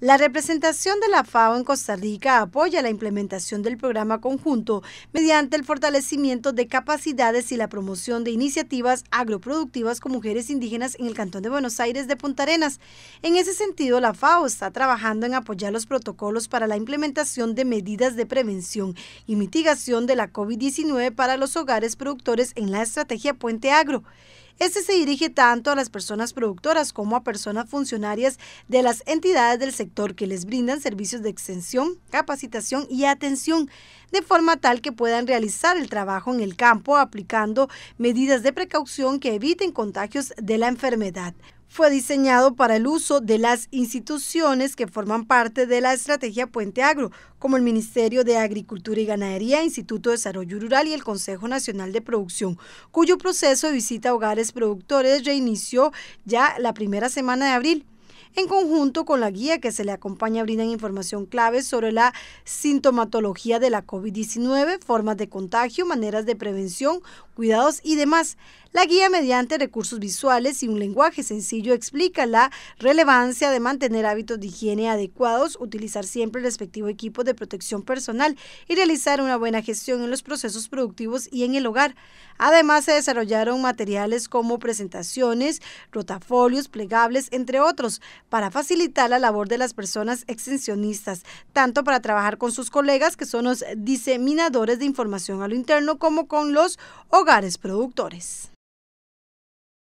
La representación de la FAO en Costa Rica apoya la implementación del programa conjunto mediante el fortalecimiento de capacidades y la promoción de iniciativas agroproductivas con mujeres indígenas en el Cantón de Buenos Aires de Punta Arenas. En ese sentido, la FAO está trabajando en apoyar los protocolos para la implementación de medidas de prevención y mitigación de la COVID-19 para los hogares productores en la estrategia Puente Agro. Este se dirige tanto a las personas productoras como a personas funcionarias de las entidades del sector que les brindan servicios de extensión, capacitación y atención, de forma tal que puedan realizar el trabajo en el campo aplicando medidas de precaución que eviten contagios de la enfermedad fue diseñado para el uso de las instituciones que forman parte de la estrategia Puente Agro, como el Ministerio de Agricultura y Ganadería, Instituto de Desarrollo Rural y el Consejo Nacional de Producción, cuyo proceso de visita a hogares productores reinició ya la primera semana de abril. En conjunto con la guía que se le acompaña, brindan información clave sobre la sintomatología de la COVID-19, formas de contagio, maneras de prevención, cuidados y demás. La guía mediante recursos visuales y un lenguaje sencillo explica la relevancia de mantener hábitos de higiene adecuados, utilizar siempre el respectivo equipo de protección personal y realizar una buena gestión en los procesos productivos y en el hogar. Además, se desarrollaron materiales como presentaciones, rotafolios, plegables, entre otros, para facilitar la labor de las personas extensionistas, tanto para trabajar con sus colegas, que son los diseminadores de información a lo interno, como con los hogares productores.